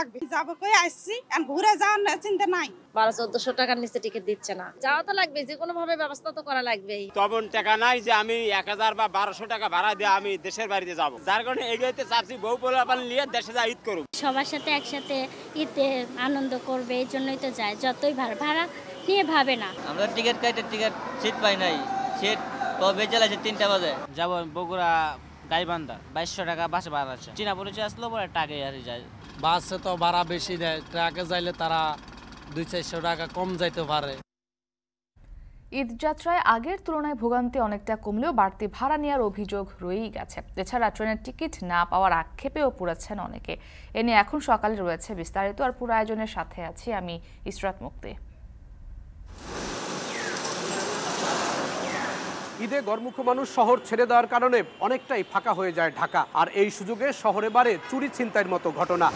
লাগবে যাবো কই আসছি আর ঘুরে যাওয়ার চিন্তা নাই বারো চোদ্দশো টাকার নিচে টিকিট দিচ্ছে না যাওয়া তো লাগবে যে কোনো ভাবে ব্যবস্থা তো করা লাগবেই তখন টাকা নাই যে আমি এক হাজার বা বারোশো টাকা ভাড়া দিয়ে আমি দেশের বাড়িতে যাব যার কারণে এগিয়েতে চাচ্ছি বউ পোলাপাল নিয়ে দেশে যা ঈদ করব সবার সাথে একসাথে ঈদে আনন্দ করবে এই জন্যই তো যায় যতই ভাড়া ভাড়া নিয়ে ভাবে না আমরা টিকিট কাটে টিকিট সিট পাই নাই সিট কবে চলে আছে তিনটা বাজে যাবো বগুড়া গাইবান্ধা বাইশশো টাকা বাসে ভাড়া আছে চীনা পরিচয় আসলো পরে টাকা আসে যায় বাসে তো ভাড়া বেশি দেয় ট্রাকে যাইলে তারা দুই চারশো টাকা কম যাইতে পারে ঈদযাত্রায় আগের তুলনায় ভোগান্তি অনেকটা কমলেও বাড়তি ভাড়া নেওয়ার অভিযোগ রয়েই গেছে এছাড়া ট্রেনের টিকিট না পাওয়ার আক্ষেপেও পুরাচ্ছেন অনেকে এ নিয়ে এখন সকালে রয়েছে বিস্তারিত আর পুরো আয়োজনের সাথে আছি আমি ইসরাত মুক্তি ঈদে গড়মুখ মানুষ শহর ছেড়ে দেওয়ার কারণে অনেকটাই ফাঁকা হয়ে যায় ঢাকা আর এই সুযোগে শহরে বারে চুরি ছিনতাইয়ের মতো ঘটনা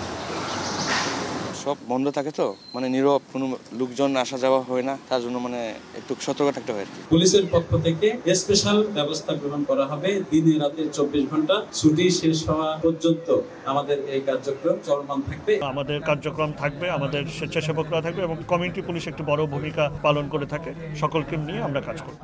সব বন্ধ থাকে তো মানে নীরব কোনো লোকজন আসা যাওয়া হয় না তার জন্য মানে একটু সতর্ক থাকতে হয় পুলিশের পক্ষ থেকে স্পেশাল ব্যবস্থা গ্রহণ করা হবে দিনে রাতে চব্বিশ ঘন্টা ছুটি শেষ হওয়া পর্যন্ত আমাদের এই কার্যক্রম চলমান থাকবে আমাদের কার্যক্রম থাকবে আমাদের স্বেচ্ছাসেবকরা থাকবে এবং কমিউনিটি পুলিশ একটি বড় ভূমিকা পালন করে থাকে সকলকে নিয়ে আমরা কাজ করব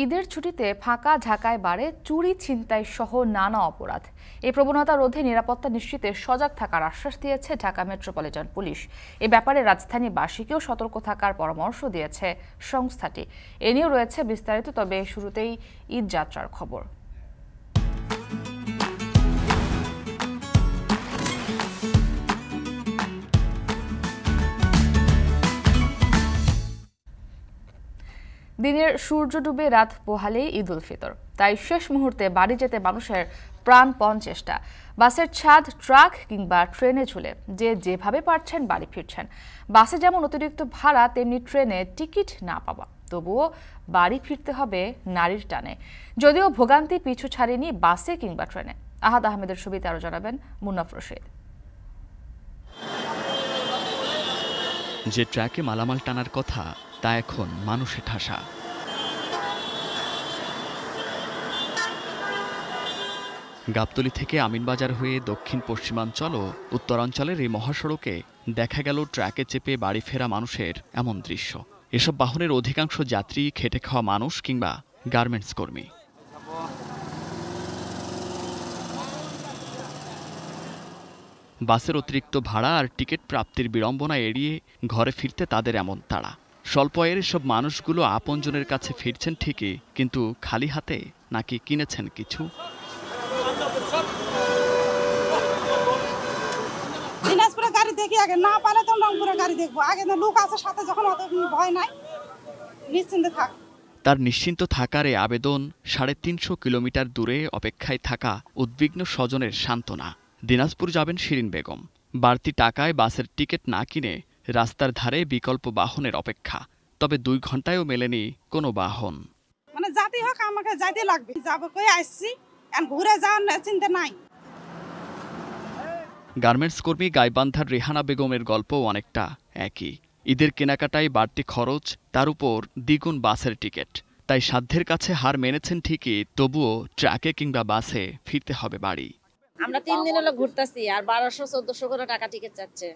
ঈদের ছুটিতে ফাঁকা ঝাঁকায় বাড়ে চুরি ছিনতাই সহ নানা অপরাধ এই প্রবণতা রোধে নিরাপত্তা নিশ্চিতে সজাগ থাকার আশ্বাস দিয়েছে ঢাকা মেট্রোপলিটন পুলিশ এ ব্যাপারে রাজধানীবাসীকেও সতর্ক থাকার পরামর্শ দিয়েছে সংস্থাটি এ নিয়েও রয়েছে বিস্তারিত তবে শুরুতেই ঈদ যাত্রার খবর দিনের সূর্য ডুবে রাত পোহালেই ঈদ উল ফিতর তাই শেষ মুহূর্তে বাড়ি যেতে মানুষের প্রাণপণ চেষ্টা বাসের ছাদ ট্রাক কিংবা ট্রেনে ঝুলে যে যেভাবে পারছেন বাড়ি ফিরছেন বাসে যেমন অতিরিক্ত ভাড়া তেমনি ট্রেনে টিকিট না পাওয়া তবুও বাড়ি ফিরতে হবে নারীর টানে যদিও ভোগান্তি পিছু ছাড়েনি বাসে কিংবা ট্রেনে আহাদ আহমেদের ছবিতে আরও জানাবেন মুন্নাফ রশিদ যে ট্র্যাকে মালামাল টানার কথা তা এখন মানুষে ঠাসা গাবতলি থেকে আমিনবাজার হয়ে দক্ষিণ পশ্চিমাঞ্চল ও উত্তরাঞ্চলের এই মহাসড়কে দেখা গেল ট্র্যাকে চেপে বাড়ি ফেরা মানুষের এমন দৃশ্য এসব বাহনের অধিকাংশ যাত্রী খেটে খাওয়া মানুষ কিংবা গার্মেন্টস কর্মী বাসের অতিরিক্ত ভাড়া আর টিকিট প্রাপ্তির বিড়ম্বনা এড়িয়ে ঘরে ফিরতে তাদের এমন তাড়া স্বল্প আয়ের সব মানুষগুলো আপনজনের কাছে ফিরছেন ঠিকই কিন্তু খালি হাতে নাকি কিনেছেন কিছু তার নিশ্চিন্ত থাকার এ আবেদন সাড়ে তিনশো কিলোমিটার দূরে অপেক্ষায় থাকা উদ্বিগ্ন স্বজনের সান্ত্বনা দিনাজপুর যাবেন শিরিন বেগম বাড়তি টাকায় বাসের টিকিট না কিনে রাস্তার ধারে বিকল্প বাহনের অপেক্ষা তবে দুই ঘন্টায়ও মেলেনি কোনো বাহন মানে যাতে হোক আমাকে যাইতে লাগবে যাব কই আসছি ঘুরে যাওয়ার চিন্তা নাই গার্মেন্টস কর্মী গাইবান্ধার রেহানা বেগমের গল্প অনেকটা একই ঈদের কেনাকাটায় বাড়তি খরচ তার উপর দ্বিগুণ বাসের টিকিট তাই সাধ্যের কাছে হার মেনেছেন ঠিকই তবুও ট্রাকে কিংবা বাসে ফিরতে হবে বাড়ি আমরা তিন দিন হলো ঘুরতেছি আর বারোশো চোদ্দশো করে টাকা টিকিট চাচ্ছে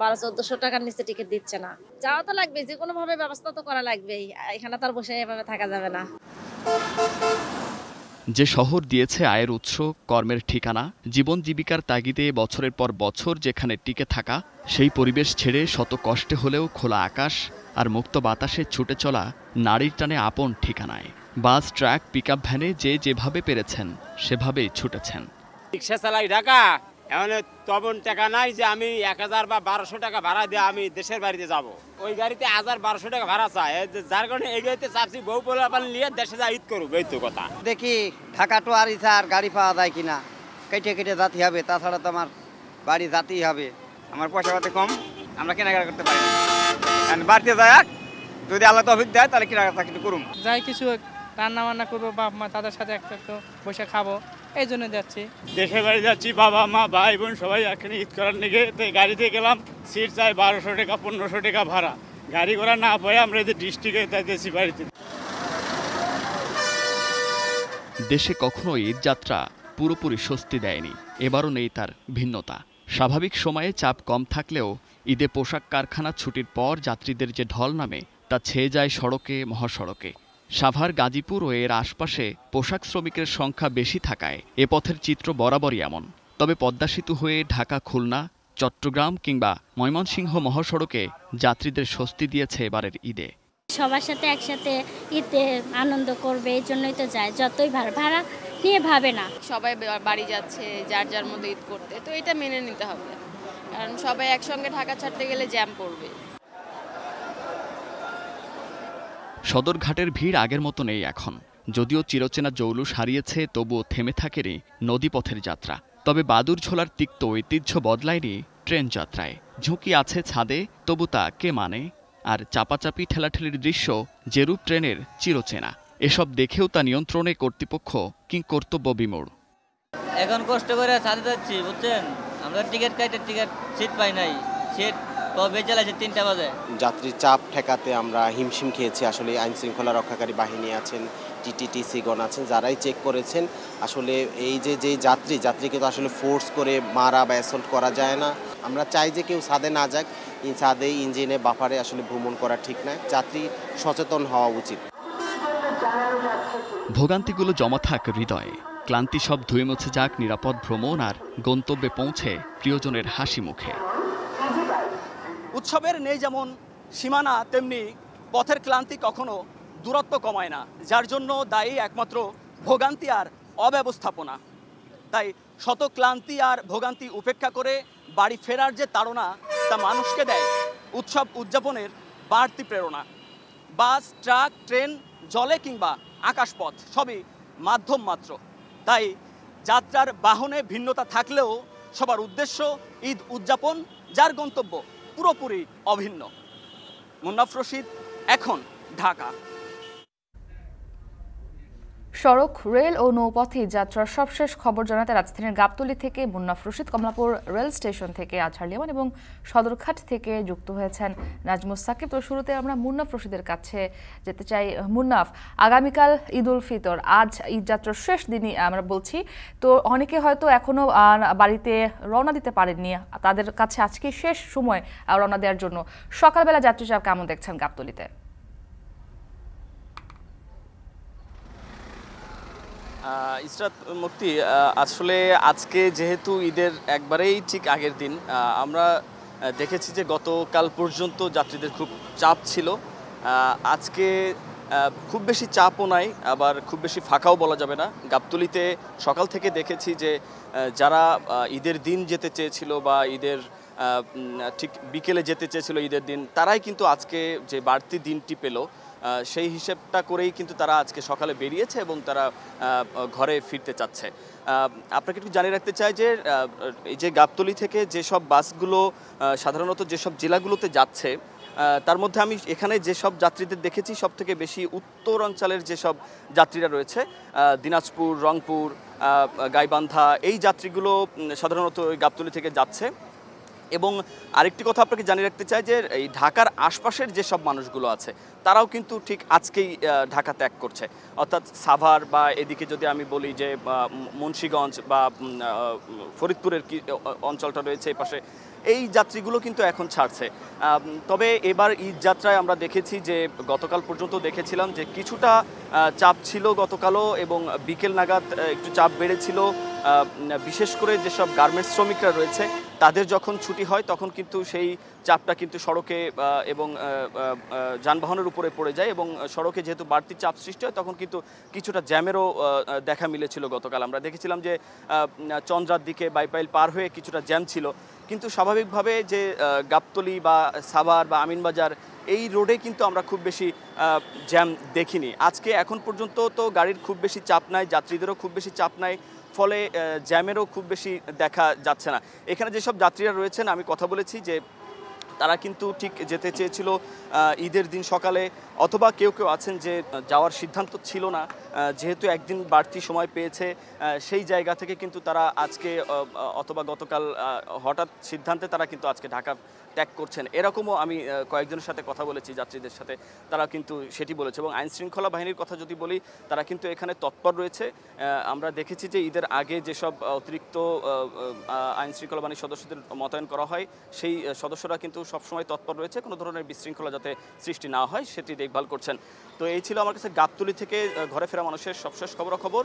বারো চোদ্দশো টাকার নিচে টিকিট দিচ্ছে না যাওয়া তো লাগবে যে কোনো ভাবে ব্যবস্থা তো করা লাগবেই এখানে তার বসে এভাবে থাকা যাবে না যে শহর দিয়েছে আয়ের উৎস কর্মের ঠিকানা জীবন জীবিকার তাগিদে বছরের পর বছর যেখানে টিকে থাকা সেই পরিবেশ ছেড়ে শত কষ্টে হলেও খোলা আকাশ আর মুক্ত বাতাসে ছুটে চলা নারীর টানে আপন ঠিকানায় বাস ট্রাক আপ ভ্যানে যে যেভাবে পেরেছেন সেভাবেই ছুটেছেন রিক্সা চালাই ঢাকা এমন তখন টাকা নাই যে আমি এক হাজার বা বারোশো টাকা ভাড়া দিয়ে আমি দেশের বাড়িতে যাব। ওই গাড়িতে হাজার বারোশো টাকা ভাড়া চায় যার কারণে এই গাড়িতে চাপছি বউ বলাপাল নিয়ে দেশে যা ঈদ করুক এই তো কথা দেখি ঢাকা টু আর আর গাড়ি পাওয়া যায় কিনা কেটে কেটে যাতে হবে তাছাড়া তো আমার বাড়ি যাতেই হবে আমার পয়সা পাতি কম আমরা কেনাকাটা করতে পারি বাড়িতে যায় যদি আল্লাহ তফিক দেয় তাহলে কেনাকাটা করুন যাই কিছু রান্না বান্না করবো বাপ মা তাদের সাথে একটা বসে খাবো এই জন্য যাচ্ছি দেশের বাড়ি যাচ্ছি বাবা মা ভাই বোন সবাই এখানে ঈদ করার নিগে গাড়িতে গেলাম সিট চাই বারোশো টাকা পনেরোশো টাকা ভাড়া গাড়ি ঘোড়া না পাই আমরা এদের ডিস্ট্রিক্টে যাইতেছি বাড়িতে দেশে কখনো ঈদ যাত্রা পুরোপুরি স্বস্তি দেয়নি এবারও নেই তার ভিন্নতা স্বাভাবিক সময়ে চাপ কম থাকলেও ঈদে পোশাক কারখানা ছুটির পর যাত্রীদের যে ঢল নামে তা ছেয়ে যায় সড়কে মহাসড়কে সাভার গাজীপুর ও এর আশপাশে পোশাক শ্রমিকের সংখ্যা বেশি থাকায় এ পথের চিত্র বরাবরই এমন তবে পদ্মা সেতু হয়ে ঢাকা খুলনা চট্টগ্রাম কিংবা ময়মনসিংহ মহাসড়কে যাত্রীদের স্বস্তি দিয়েছে এবারের ঈদে সবার সাথে একসাথে ঈদে আনন্দ করবে এই জন্যই তো যায় যতই ভাড়া ভাড়া নিয়ে ভাবে না সবাই বাড়ি যাচ্ছে যার যার মতো ঈদ করতে তো এটা মেনে নিতে হবে কারণ সবাই একসঙ্গে ঢাকা ছাড়তে গেলে জ্যাম পড়বে সদরঘাটের ভিড় আগের মতো নেই এখন যদিও চিরচেনা জৌলুস হারিয়েছে তবুও থেমে থাকেনি নদীপথের যাত্রা তবে বাদুর ছোলার তিক্ত ঐতিহ্য বদলায়নি ট্রেন যাত্রায় ঝুঁকি আছে ছাদে তবু তা কে মানে আর চাপাচাপি ঠেলাঠেলির দৃশ্য যেরূপ ট্রেনের চিরচেনা এসব দেখেও তা নিয়ন্ত্রণে কর্তৃপক্ষ কি কর্তব্য বিমোড় এখন কষ্ট করে ছাদে যাচ্ছি বুঝছেন আমরা টিকিট কাটে টিকিট সিট পাই নাই সিট কবে তিনটা বাজে যাত্রীর চাপ ঠেকাতে আমরা হিমশিম খেয়েছি আসলে আইন শৃঙ্খলা রক্ষাকারী বাহিনী আছেন টিটিটিসিগণ আছেন যারাই চেক করেছেন আসলে এই যে যে যাত্রী যাত্রীকে তো আসলে ফোর্স করে মারা বা অ্যাসল্ট করা যায় না আমরা চাই যে কেউ সাদে না যাক সাদে ইঞ্জিনে বাফারে আসলে ভ্রমণ করা ঠিক নয় যাত্রী সচেতন হওয়া উচিত ভোগান্তিগুলো জমা থাক হৃদয়ে ক্লান্তি সব ধুয়ে মুছে যাক নিরাপদ ভ্রমণ আর গন্তব্যে পৌঁছে প্রিয়জনের হাসি মুখে উৎসবের নেই যেমন সীমানা তেমনি পথের ক্লান্তি কখনো দূরত্ব কমায় না যার জন্য দায়ী একমাত্র ভোগান্তি আর অব্যবস্থাপনা তাই শত ক্লান্তি আর ভোগান্তি উপেক্ষা করে বাড়ি ফেরার যে তাড়না তা মানুষকে দেয় উৎসব উদযাপনের বাড়তি প্রেরণা বাস ট্রাক ট্রেন জলে কিংবা আকাশপথ সবই মাধ্যম মাত্র তাই যাত্রার বাহনে ভিন্নতা থাকলেও সবার উদ্দেশ্য ঈদ উদযাপন যার গন্তব্য পুরোপুরি অভিন্ন মুন্নাফ রশিদ এখন ঢাকা সড়ক রেল ও নৌপথে যাত্রার সবশেষ খবর জানাতে রাজধানীর গাবতলি থেকে মুন্নাফ রশিদ কমলাপুর রেল স্টেশন থেকে আছার লিমান এবং সদরঘাট থেকে যুক্ত হয়েছেন নাজমুস সাকিব তো শুরুতে আমরা মুন্নাফ রশিদের কাছে যেতে চাই মুন্নাফ আগামীকাল ঈদ উল ফিতর আজ ঈদ যাত্রার শেষ দিনই আমরা বলছি তো অনেকে হয়তো এখনও বাড়িতে রওনা দিতে পারেননি তাদের কাছে আজকে শেষ সময় রওনা দেওয়ার জন্য সকালবেলা যাত্রী চাপ কেমন দেখছেন গাবতলিতে ইসরাত মুক্তি আসলে আজকে যেহেতু ঈদের একবারেই ঠিক আগের দিন আমরা দেখেছি যে গতকাল পর্যন্ত যাত্রীদের খুব চাপ ছিল আজকে খুব বেশি চাপও নাই আবার খুব বেশি ফাঁকাও বলা যাবে না গাবতলিতে সকাল থেকে দেখেছি যে যারা ঈদের দিন যেতে চেয়েছিল বা ঈদের ঠিক বিকেলে যেতে চেয়েছিল ঈদের দিন তারাই কিন্তু আজকে যে বাড়তি দিনটি পেলো সেই হিসেবটা করেই কিন্তু তারা আজকে সকালে বেরিয়েছে এবং তারা ঘরে ফিরতে চাচ্ছে আপনাকে একটু জানিয়ে রাখতে চাই যে এই যে গাবতলি থেকে যেসব বাসগুলো সাধারণত যেসব জেলাগুলোতে যাচ্ছে তার মধ্যে আমি এখানে যেসব যাত্রীদের দেখেছি সব থেকে বেশি উত্তর অঞ্চলের যেসব যাত্রীরা রয়েছে দিনাজপুর রংপুর গাইবান্ধা এই যাত্রীগুলো সাধারণত ওই গাবতলি থেকে যাচ্ছে এবং আরেকটি কথা আপনাকে জানিয়ে রাখতে চাই যে এই ঢাকার আশপাশের যেসব মানুষগুলো আছে তারাও কিন্তু ঠিক আজকেই ঢাকা ত্যাগ করছে অর্থাৎ সাভার বা এদিকে যদি আমি বলি যে মুন্সীগঞ্জ বা ফরিদপুরের কি অঞ্চলটা রয়েছে এই পাশে এই যাত্রীগুলো কিন্তু এখন ছাড়ছে তবে এবার ঈদ যাত্রায় আমরা দেখেছি যে গতকাল পর্যন্ত দেখেছিলাম যে কিছুটা চাপ ছিল গতকালও এবং বিকেল নাগাদ একটু চাপ বেড়েছিল বিশেষ করে যেসব গার্মেন্টস শ্রমিকরা রয়েছে তাদের যখন ছুটি হয় তখন কিন্তু সেই চাপটা কিন্তু সড়কে এবং যানবাহনের উপরে পড়ে যায় এবং সড়কে যেহেতু বাড়তি চাপ সৃষ্টি হয় তখন কিন্তু কিছুটা জ্যামেরও দেখা মিলেছিল গতকাল আমরা দেখেছিলাম যে চন্দ্রার দিকে বাইপাইল পার হয়ে কিছুটা জ্যাম ছিল কিন্তু স্বাভাবিকভাবে যে গাবতলি বা সাভার বা আমিনবাজার এই রোডে কিন্তু আমরা খুব বেশি জ্যাম দেখিনি আজকে এখন পর্যন্ত তো গাড়ির খুব বেশি চাপ নাই যাত্রীদেরও খুব বেশি চাপ নাই ফলে জ্যামেরও খুব বেশি দেখা যাচ্ছে না এখানে যেসব যাত্রীরা রয়েছেন আমি কথা বলেছি যে তারা কিন্তু ঠিক যেতে চেয়েছিল ঈদের দিন সকালে অথবা কেউ কেউ আছেন যে যাওয়ার সিদ্ধান্ত ছিল না যেহেতু একদিন বাড়তি সময় পেয়েছে সেই জায়গা থেকে কিন্তু তারা আজকে অথবা গতকাল হঠাৎ সিদ্ধান্তে তারা কিন্তু আজকে ঢাকা ত্যাগ করছেন এরকমও আমি কয়েকজনের সাথে কথা বলেছি যাত্রীদের সাথে তারা কিন্তু সেটি বলেছে এবং আইন শৃঙ্খলা বাহিনীর কথা যদি বলি তারা কিন্তু এখানে তৎপর রয়েছে আমরা দেখেছি যে ঈদের আগে যেসব অতিরিক্ত আইন শৃঙ্খলা বাহিনীর সদস্যদের মোতায়েন করা হয় সেই সদস্যরা কিন্তু সবসময় তৎপর রয়েছে কোনো ধরনের বিশৃঙ্খলা যাতে সৃষ্টি না হয় সেটি দেখভাল করছেন তো এই ছিল আমার কাছে গাবতুলি থেকে ঘরে ফেরা মানুষের সবশেষ খবরাখবর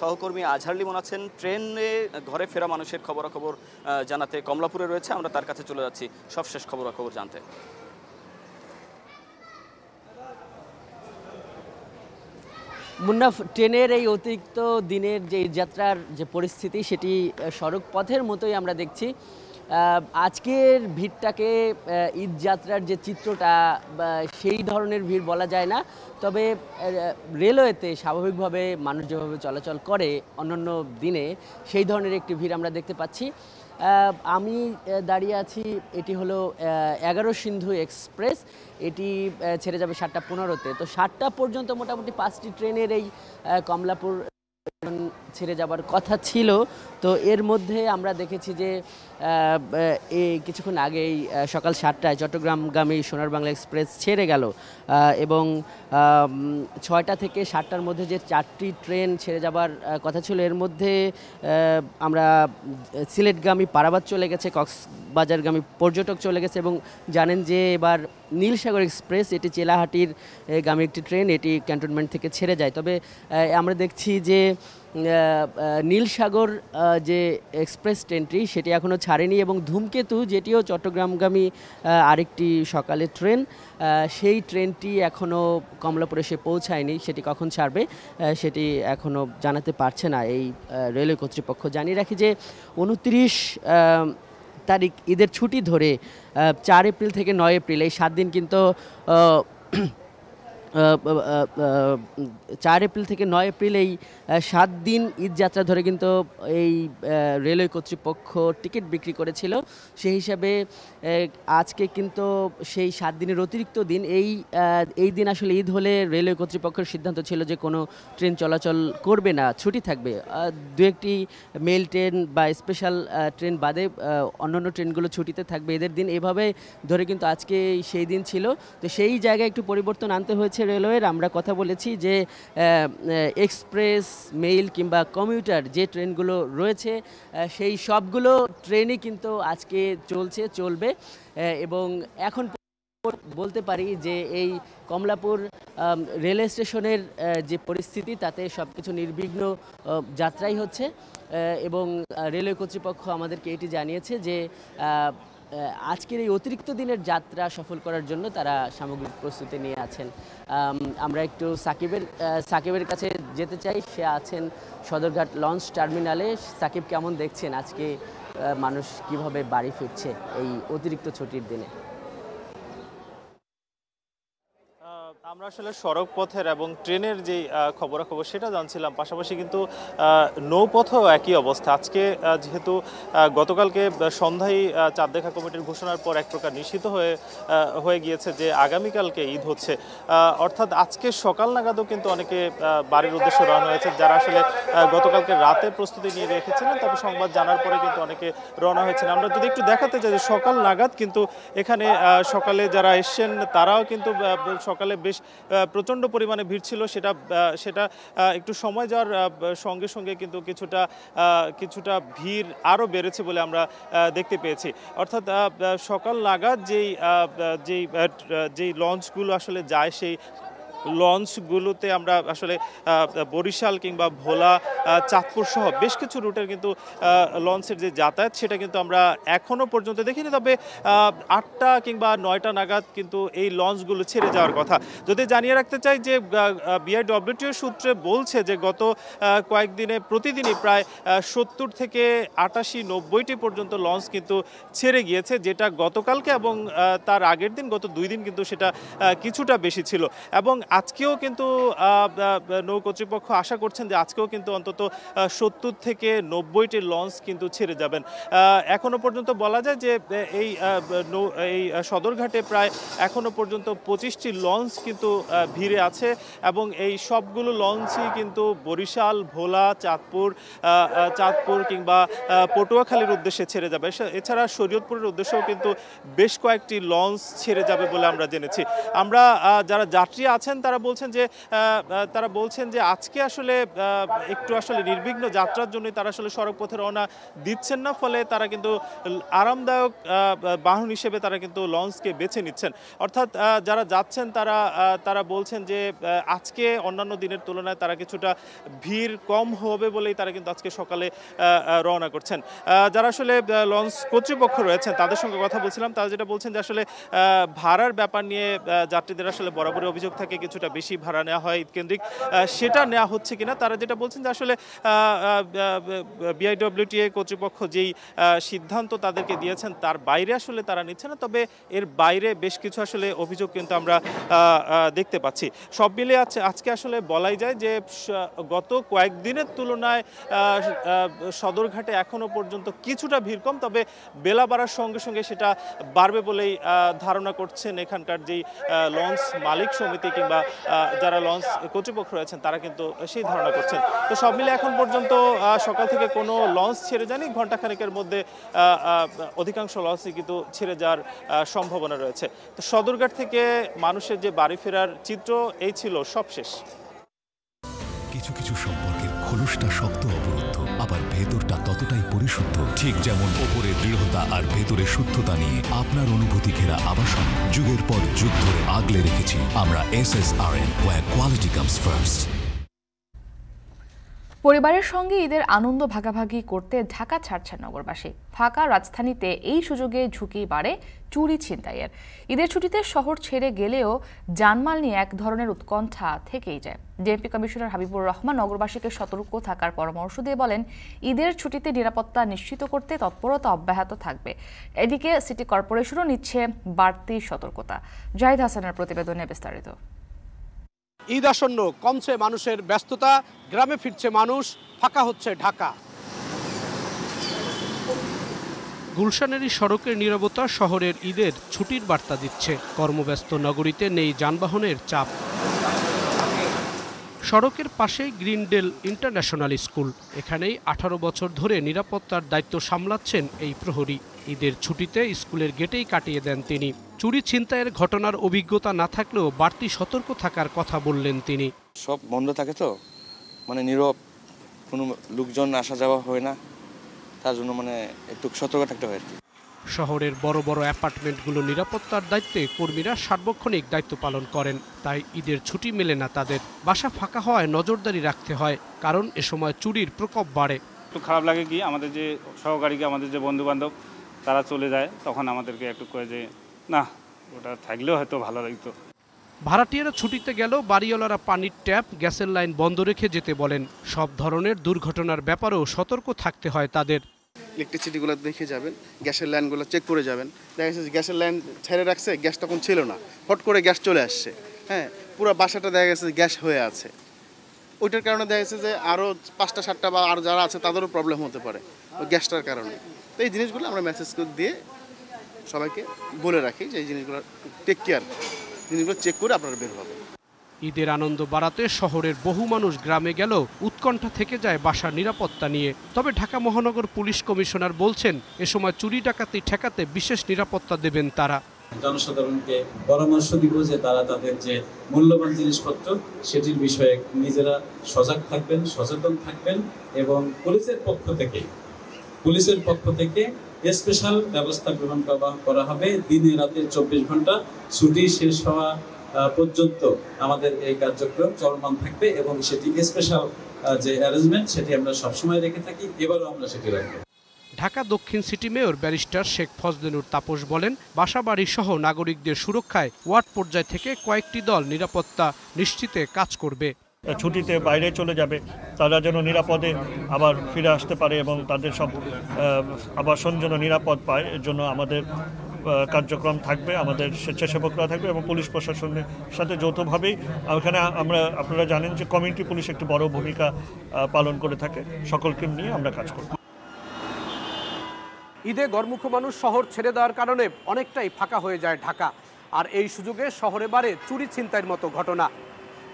সহকর্মী আজহার লিমন আছেন ট্রেনে ঘরে ফেরা মানুষের খবরাখবর জানাতে কমলাপুরে রয়েছে আমরা তার কাছে চলে যাচ্ছি সবশেষ খবর জানতে মুন্নাফ ট্রেনের এই অতিরিক্ত দিনের যে যাত্রার যে পরিস্থিতি সেটি সড়ক পথের মতোই আমরা দেখছি আজকের ভিড়টাকে ঈদ যাত্রার যে চিত্রটা সেই ধরনের ভিড় বলা যায় না তবে রেলওয়েতে স্বাভাবিকভাবে মানুষ যেভাবে চলাচল করে অন্যান্য দিনে সেই ধরনের একটি ভিড় আমরা দেখতে পাচ্ছি আমি দাঁড়িয়ে আছি এটি হলো এগারো সিন্ধু এক্সপ্রেস এটি ছেড়ে যাবে সাতটা পনেরোতে তো সাতটা পর্যন্ত মোটামুটি পাঁচটি ট্রেনের এই কমলাপুর ছেড়ে যাবার কথা ছিল তো এর মধ্যে আমরা দেখেছি যে এই কিছুক্ষণ আগেই সকাল সাতটায় চট্টগ্রামগামী সোনার বাংলা এক্সপ্রেস ছেড়ে গেল এবং ছয়টা থেকে সাতটার মধ্যে যে চারটি ট্রেন ছেড়ে যাবার কথা ছিল এর মধ্যে আমরা সিলেটগামী পারাবাদ চলে গেছে কক্সবাজারগামী পর্যটক চলে গেছে এবং জানেন যে এবার নীলসাগর এক্সপ্রেস এটি চেলাহাটির গামী একটি ট্রেন এটি ক্যান্টনমেন্ট থেকে ছেড়ে যায় তবে আমরা দেখছি যে নীলসাগর যে এক্সপ্রেস ট্রেনটি সেটি এখনও ছাড়েনি এবং ধূমকেতু যেটিও চট্টগ্রামগামী আরেকটি সকালে ট্রেন সেই ট্রেনটি এখনও কমলাপুরে সে পৌঁছায়নি সেটি কখন ছাড়বে সেটি এখনও জানাতে পারছে না এই রেলওয়ে কর্তৃপক্ষ জানিয়ে রাখি যে উনত্রিশ তারিখ ঈদের ছুটি ধরে চার এপ্রিল থেকে নয় এপ্রিল এই সাত দিন কিন্তু চার এপ্রিল থেকে নয় এপ্রিল এই সাত দিন ঈদ যাত্রা ধরে কিন্তু এই রেলওয়ে কর্তৃপক্ষ টিকিট বিক্রি করেছিল সেই হিসাবে আজকে কিন্তু সেই সাত দিনের অতিরিক্ত দিন এই এই দিন আসলে ঈদ হলে রেলওয়ে কর্তৃপক্ষের সিদ্ধান্ত ছিল যে কোনো ট্রেন চলাচল করবে না ছুটি থাকবে দু একটি মেল ট্রেন বা স্পেশাল ট্রেন বাদে অন্যান্য ট্রেনগুলো ছুটিতে থাকবে এদের দিন এভাবে ধরে কিন্তু আজকে সেই দিন ছিল তো সেই জায়গায় একটু পরিবর্তন আনতে হয়েছে রেলওয়ের আমরা কথা বলেছি যে এক্সপ্রেস মেইল কিংবা কমিউটার যে ট্রেনগুলো রয়েছে সেই সবগুলো ট্রেনই কিন্তু আজকে চলছে চলবে এবং এখন বলতে পারি যে এই কমলাপুর রেল স্টেশনের যে পরিস্থিতি তাতে সব কিছু নির্বিঘ্ন যাত্রাই হচ্ছে এবং রেলওয়ে কর্তৃপক্ষ আমাদেরকে এটি জানিয়েছে যে আজকের এই অতিরিক্ত দিনের যাত্রা সফল করার জন্য তারা সামগ্রিক প্রস্তুতি নিয়ে আছেন আমরা একটু সাকিবের সাকিবের কাছে যেতে চাই সে আছেন সদরঘাট লঞ্চ টার্মিনালে সাকিব কেমন দেখছেন আজকে মানুষ কিভাবে বাড়ি ফিরছে এই অতিরিক্ত ছুটির দিনে আমরা আসলে সড়ক পথের এবং ট্রেনের যে খবরাখবর সেটা জানছিলাম পাশাপাশি কিন্তু নৌপথেও একই অবস্থা আজকে যেহেতু গতকালকে সন্ধ্যায় চাঁদ দেখা কমিটির ঘোষণার পর এক প্রকার নিশ্চিত হয়ে হয়ে গিয়েছে যে আগামীকালকে ঈদ হচ্ছে অর্থাৎ আজকে সকাল নাগাদও কিন্তু অনেকে বাড়ির উদ্দেশ্যে রওনা হয়েছে যারা আসলে গতকালকে রাতে প্রস্তুতি নিয়ে রেখেছিলেন তবে সংবাদ জানার পরে কিন্তু অনেকে রওনা হয়েছেন আমরা যদি একটু দেখাতে চাই সকাল নাগাদ কিন্তু এখানে সকালে যারা এসছেন তারাও কিন্তু সকালে বেশ প্রচণ্ড পরিমাণে ভিড় ছিল সেটা সেটা একটু সময় যাওয়ার সঙ্গে সঙ্গে কিন্তু কিছুটা কিছুটা ভিড় আরও বেড়েছে বলে আমরা দেখতে পেয়েছি অর্থাৎ সকাল নাগাদ যেই যেই যেই লঞ্চগুলো আসলে যায় সেই লঞ্চগুলোতে আমরা আসলে বরিশাল কিংবা ভোলা চাঁদপুর সহ বেশ কিছু রুটের কিন্তু লঞ্চের যে যাতায়াত সেটা কিন্তু আমরা এখনও পর্যন্ত দেখিনি তবে আটটা কিংবা নয়টা নাগাদ কিন্তু এই লঞ্চগুলো ছেড়ে যাওয়ার কথা যদি জানিয়ে রাখতে চাই যে বিআইডব্লিউটিও সূত্রে বলছে যে গত কয়েকদিনে প্রতিদিনই প্রায় সত্তর থেকে আটাশি নব্বইটি পর্যন্ত লঞ্চ কিন্তু ছেড়ে গিয়েছে যেটা গতকালকে এবং তার আগের দিন গত দুই দিন কিন্তু সেটা কিছুটা বেশি ছিল এবং আজকেও কিন্তু নৌ কর্তৃপক্ষ আশা করছেন যে আজকেও কিন্তু অন্তত সত্তর থেকে নব্বইটি লঞ্চ কিন্তু ছেড়ে যাবেন এখনও পর্যন্ত বলা যায় যে এই নৌ এই সদরঘাটে প্রায় এখনও পর্যন্ত পঁচিশটি লঞ্চ কিন্তু ভিড়ে আছে এবং এই সবগুলো লঞ্চই কিন্তু বরিশাল ভোলা চাঁদপুর চাঁদপুর কিংবা পটুয়াখালীর উদ্দেশ্যে ছেড়ে যাবে এছাড়া শরীয়তপুরের উদ্দেশ্যেও কিন্তু বেশ কয়েকটি লঞ্চ ছেড়ে যাবে বলে আমরা জেনেছি আমরা যারা যাত্রী আছেন তারা বলছেন যে তারা বলছেন যে আজকে আসলে একটু আসলে নির্বিঘ্ন যাত্রার জন্যই তারা আসলে সড়ক পথে রওনা দিচ্ছেন না ফলে তারা কিন্তু আরামদায়ক বাহন হিসেবে তারা কিন্তু লঞ্চকে বেছে নিচ্ছেন অর্থাৎ যারা যাচ্ছেন তারা তারা বলছেন যে আজকে অন্যান্য দিনের তুলনায় তারা কিছুটা ভিড় কম হবে বলেই তারা কিন্তু আজকে সকালে রওনা করছেন যারা আসলে লঞ্চ কর্তৃপক্ষ রয়েছেন তাদের সঙ্গে কথা বলছিলাম তারা যেটা বলছেন যে আসলে ভাড়ার ব্যাপার নিয়ে যাত্রীদের আসলে বরাবরই অভিযোগ থাকে কিছুটা বেশি ভাড়া নেওয়া হয় ঈদকেন্দ্রিক সেটা নেওয়া হচ্ছে কিনা তারা যেটা বলছেন যে আসলে বিআইডব্লিউটিএ কর্তৃপক্ষ যেই সিদ্ধান্ত তাদেরকে দিয়েছেন তার বাইরে আসলে তারা নিচ্ছে না তবে এর বাইরে বেশ কিছু আসলে অভিযোগ কিন্তু আমরা দেখতে পাচ্ছি সব মিলে আছে আজকে আসলে বলাই যায় যে গত কয়েকদিনের তুলনায় সদরঘাটে এখনও পর্যন্ত কিছুটা ভিড় কম তবে বেলা বাড়ার সঙ্গে সঙ্গে সেটা বাড়বে বলেই ধারণা করছেন এখানকার যেই লঞ্চ মালিক সমিতি কিংবা বা যারা লঞ্চ কর্তৃপক্ষ রয়েছেন তারা কিন্তু সেই ধারণা করছেন তো সব মিলে এখন পর্যন্ত সকাল থেকে কোনো লঞ্চ ছেড়ে যায়নি ঘন্টাখানেকের মধ্যে অধিকাংশ লঞ্চই কিন্তু ছেড়ে যাওয়ার সম্ভাবনা রয়েছে তো সদরঘাট থেকে মানুষের যে বাড়ি ফেরার চিত্র এই ছিল সবশেষ কিছু কিছু সম্পর্কের খোলসটা শক্ত অবরুদ্ধ আবার ভেতরটা ততটাই পরিশুদ্ধ ঠিক যেমন ওপরে দৃঢ়তা আর ভেতরে শুদ্ধতা নিয়ে আপনার অনুভূতি ঘেরা আবাসন যুগের পর যুগ ধরে আগলে রেখেছি আমরা S S R N quality comes first পরিবারের সঙ্গে ঈদের আনন্দ ভাগাভাগি করতে ঢাকা ছাড়ছে নগরবাসী ফাঁকা রাজধানীতে এই সুযোগে ঝুঁকি বাড়ে চুরি ছিনতাইয়ের ঈদের ছুটিতে শহর ছেড়ে গেলেও জানমাল নিয়ে এক ধরনের উৎকণ্ঠা থেকেই যায় ডিএমপি কমিশনার হাবিবুর রহমান নগরবাসীকে সতর্ক থাকার পরামর্শ দিয়ে বলেন ঈদের ছুটিতে নিরাপত্তা নিশ্চিত করতে তৎপরতা অব্যাহত থাকবে এদিকে সিটি কর্পোরেশনও নিচ্ছে বাড়তি সতর্কতা জাহিদ হাসানের প্রতিবেদনে বিস্তারিত ঈদ আসন্ন কমছে মানুষের ব্যস্ততা গ্রামে ফিরছে মানুষ ফাঁকা হচ্ছে ঢাকা গুলশানেরই সড়কের নিরবতা শহরের ঈদের ছুটির বার্তা দিচ্ছে কর্মব্যস্ত নগরীতে নেই যানবাহনের চাপ সড়কের পাশে গ্রিনডেল ইন্টারন্যাশনাল স্কুল এখানেই আঠারো বছর ধরে নিরাপত্তার দায়িত্ব সামলাচ্ছেন এই প্রহরী ঈদের ছুটিতে স্কুলের গেটেই কাটিয়ে দেন তিনি চুরি ছিনতাইয়ের ঘটনার অভিজ্ঞতা না থাকলেও বাড়তি সতর্ক থাকার কথা বললেন তিনি সব বন্ধ থাকে তো মানে নীরব কোনো লোকজন আসা যাওয়া হয় না তার জন্য মানে একটু সতর্ক থাকতে হয় শহরের বড় বড় অ্যাপার্টমেন্টগুলো নিরাপত্তার দায়িত্বে কর্মীরা সার্বক্ষণিক দায়িত্ব পালন করেন তাই ঈদের ছুটি মেলে না তাদের বাসা ফাঁকা হওয়ায় নজরদারি রাখতে হয় কারণ এ সময় চুরির প্রকোপ বাড়ে একটু খারাপ লাগে কি আমাদের যে সহকারীকে আমাদের যে বন্ধু বান্ধব তারা চলে যায় তখন আমাদেরকে একটু কয়ে যে না ওটা থাকলেও হয়তো ভালো লাগতো ভাড়াটিয়ারা ছুটিতে গেলেও বাড়িওয়ালারা পানির ট্যাপ গ্যাসের লাইন বন্ধ রেখে যেতে বলেন সব ধরনের দুর্ঘটনার ব্যাপারেও সতর্ক থাকতে হয় তাদের ইলেকট্রিসিটিগুলো দেখে যাবেন গ্যাসের লাইনগুলো চেক করে যাবেন দেখা যাচ্ছে গ্যাসের লাইন ছেড়ে রাখছে গ্যাস তখন ছিল না হট করে গ্যাস চলে আসছে হ্যাঁ পুরো বাসাটা দেখা গেছে গ্যাস হয়ে আছে ওইটার কারণে দেখা যাচ্ছে যে আরও পাঁচটা সাতটা বা আর যারা আছে তাদেরও প্রবলেম হতে পারে গ্যাসটার কারণে তো এই জিনিসগুলো আমরা মেসেজ করে দিয়ে সবাইকে বলে রাখি যে এই জিনিসগুলো টেক কেয়ার জিনিসগুলো চেক করে আপনারা বের হবে ঈদের আনন্দ বাড়াতে শহরের বহু মানুষ গ্রামে গেলেও উৎকণ্ঠা থেকে যায় বাসার নিরাপত্তা নিয়ে তবে ঢাকা মহানগর পুলিশ কমিশনার বলছেন এ সময় চুরি ডাকাতি ঠেকাতে বিশেষ নিরাপত্তা দেবেন তারা জনসাধারণকে পরামর্শ দিব যে তারা তাদের যে মূল্যবান জিনিসপত্র সেটির বিষয়ে নিজেরা সজাগ থাকবেন সচেতন থাকবেন এবং পুলিশের পক্ষ থেকে পুলিশের পক্ষ থেকে স্পেশাল ব্যবস্থা গ্রহণ করা হবে দিনে রাতে চব্বিশ ঘন্টা ছুটি শেষ হওয়া পর্যন্ত আমাদের এই কার্যক্রম চলমান থাকবে এবং সেটি স্পেশাল যে অ্যারেঞ্জমেন্ট সেটি আমরা সবসময় রেখে থাকি এবারও আমরা সেটি রাখবো ঢাকা দক্ষিণ city mayor barrister Sheikh Fazle Noor Taposh বলেন বাসাবাড়ি সহ নাগরিকদের সুরক্ষায় ওয়ার্ড পর্যায় থেকে কয়েকটি দল নিরাপত্তা নিশ্চিতে কাজ করবে ছুটিতে বাইরে চলে যাবে তারা যেন নিরাপদে আবার ফিরে আসতে পারে এবং তাদের সব আবাসন যেন নিরাপদ পায় এর জন্য আমাদের কার্যক্রম থাকবে আমাদের স্বেচ্ছাসেবকরা থাকবে এবং পুলিশ প্রশাসনের সাথে যৌথভাবেই ওখানে আমরা আপনারা জানেন যে কমিউনিটি পুলিশ একটি বড় ভূমিকা পালন করে থাকে সকলকে নিয়ে আমরা কাজ করব ঈদে গড়মুখ মানুষ শহর ছেড়ে দেওয়ার কারণে অনেকটাই ফাঁকা হয়ে যায় ঢাকা আর এই সুযোগে শহরে বারে চুরি ছিনতাইয়ের মতো ঘটনা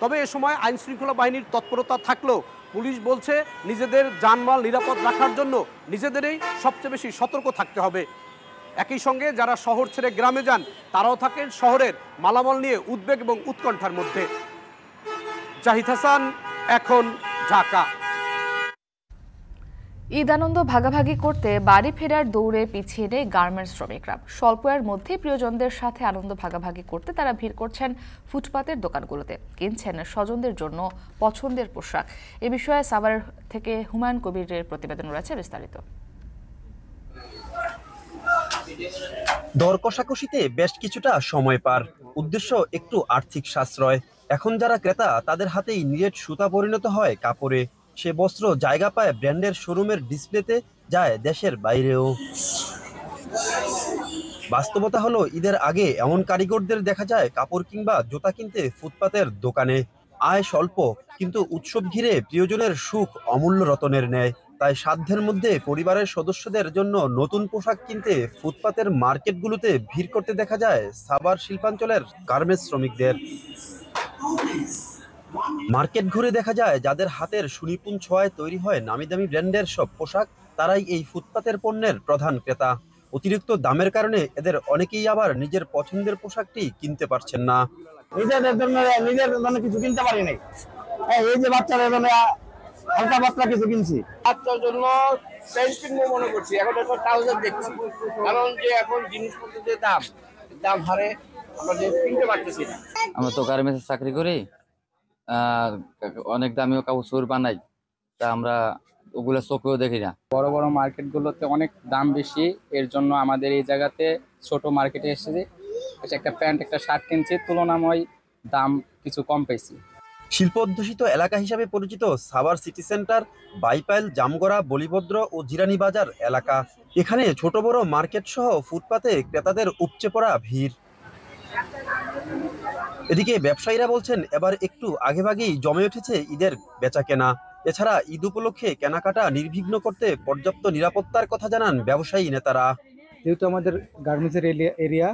তবে এ সময় আইন শৃঙ্খলা বাহিনীর তৎপরতা থাকলেও পুলিশ বলছে নিজেদের যানমাল নিরাপদ রাখার জন্য নিজেদেরই সবচেয়ে বেশি সতর্ক থাকতে হবে একই সঙ্গে যারা শহর ছেড়ে গ্রামে যান তারাও থাকেন শহরের মালামাল নিয়ে উদ্বেগ এবং উৎকণ্ঠার মধ্যে জাহিদ হাসান এখন ঢাকা ঈদানন্দ ভাগাভাগি করতে বাড়ি ফেরার দৌড়ে পিছিয়ে নেই গার্মেন্টস শ্রমিকরা স্বল্পয়ার মধ্যে প্রিয়জনদের সাথে আনন্দ ভাগাভাগি করতে তারা ভিড় করছেন ফুটপাতের দোকানগুলোতে কিনছেন স্বজনদের জন্য পছন্দের পোশাক এ বিষয়ে সাভার থেকে হুমায়ুন কবিরের প্রতিবেদন রয়েছে বিস্তারিত দর কষাকষিতে বেশ কিছুটা সময় পার উদ্দেশ্য একটু আর্থিক সাশ্রয় এখন যারা ক্রেতা তাদের হাতেই নিজের সুতা পরিণত হয় কাপড়ে সে বস্ত্র জায়গা পায় ব্র্যান্ডের শোরুমের ডিসপ্লেতে যায় দেশের বাইরেও বাস্তবতা হলো ঈদের আগে এমন কারিগরদের দেখা যায় কাপড় কিংবা জুতা কিনতে ফুটপাতের দোকানে আয় স্বল্প কিন্তু উৎসব ঘিরে প্রিয়জনের সুখ অমূল্য রতনের নেয় তাই সাধ্যের মধ্যে পরিবারের সদস্যদের জন্য নতুন পোশাক কিনতে ফুটপাতের মার্কেটগুলোতে ভিড় করতে দেখা যায় সাবার শিল্পাঞ্চলের গার্মেন্টস শ্রমিকদের মার্কেট ঘুরে দেখা যায় যাদের হাতের সুনিপুণ ছোঁয়ায় তৈরি হয় নামি দামি ব্র্যান্ডের সব পোশাক তারাই এই ফুটপাতের পণ্যের প্রধান ক্রেতা অতিরিক্ত দামের কারণে এদের অনেকেই আবার নিজের পছন্দের পোশাকটি কিনতে পারছেন না কিছু কিনতে কিছু কিনছি এখন আমরা তো গার্মেন্টসে চাকরি করি অনেক দামিও কাপড় বানাই তা আমরা ওগুলো চোখেও দেখি না বড় বড় মার্কেটগুলোতে অনেক দাম বেশি এর জন্য আমাদের এই জায়গাতে ছোট মার্কেটে এসেছি আচ্ছা, একটা প্যান্ট একটা শার্ট কিনছি তুলনাময় দাম কিছু কম পেয়েছি শিল্প অধ্যুষিত এলাকা হিসাবে পরিচিত সাভার সিটি সেন্টার বাইপাইল জামগড়া বলিভদ্র ও জিরানি বাজার এলাকা এখানে ছোট বড় মার্কেট সহ ফুটপাতে ক্রেতাদের উপচে পড়া ভিড় এদিকে ব্যবসায়ীরা বলছেন এবার একটু আগেভাগেই জমে উঠেছে ঈদের বেচা কেনা এছাড়া ঈদ উপলক্ষে কেনাকাটা নির্বিঘ্ন করতে পর্যাপ্ত নিরাপত্তার কথা জানান ব্যবসায়ী নেতারা যেহেতু আমাদের গার্মেন্টসের এরিয়া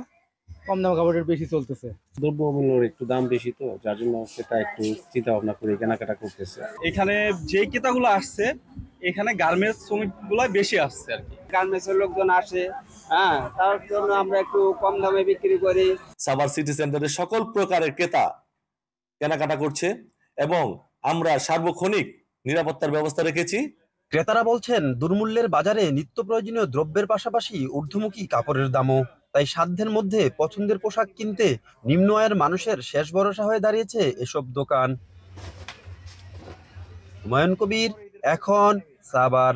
কম দাম কাপড়ের বেশি চলতেছে দ্রব্যমূল্যের একটু দাম বেশি তো যার জন্য সেটা একটু চিন্তা ভাবনা করে কেনাকাটা করতেছে এখানে যে ক্রেতাগুলো আসছে এখানে গার্মেন্টস শ্রমিকগুলো বেশি আসছে আর কি গার্মেন্টসের লোকজন আসে হ্যাঁ তার জন্য আমরা একটু কম দামে বিক্রি করি সাভার সিটি সেন্টারে সকল প্রকারের ক্রেতা কেনাকাটা করছে এবং আমরা সার্বক্ষণিক নিরাপত্তার ব্যবস্থা রেখেছি ক্রেতারা বলছেন দুর্মূল্যের বাজারে নিত্য প্রয়োজনীয় দ্রব্যের পাশাপাশি ঊর্ধ্বমুখী কাপড়ের দামও তাই সাধ্যের মধ্যে পছন্দের পোশাক কিনতে নিম্ন আয়ের মানুষের শেষ ভরসা হয়ে দাঁড়িয়েছে এসব দোকান হুমায়ুন কবির এখন সাবার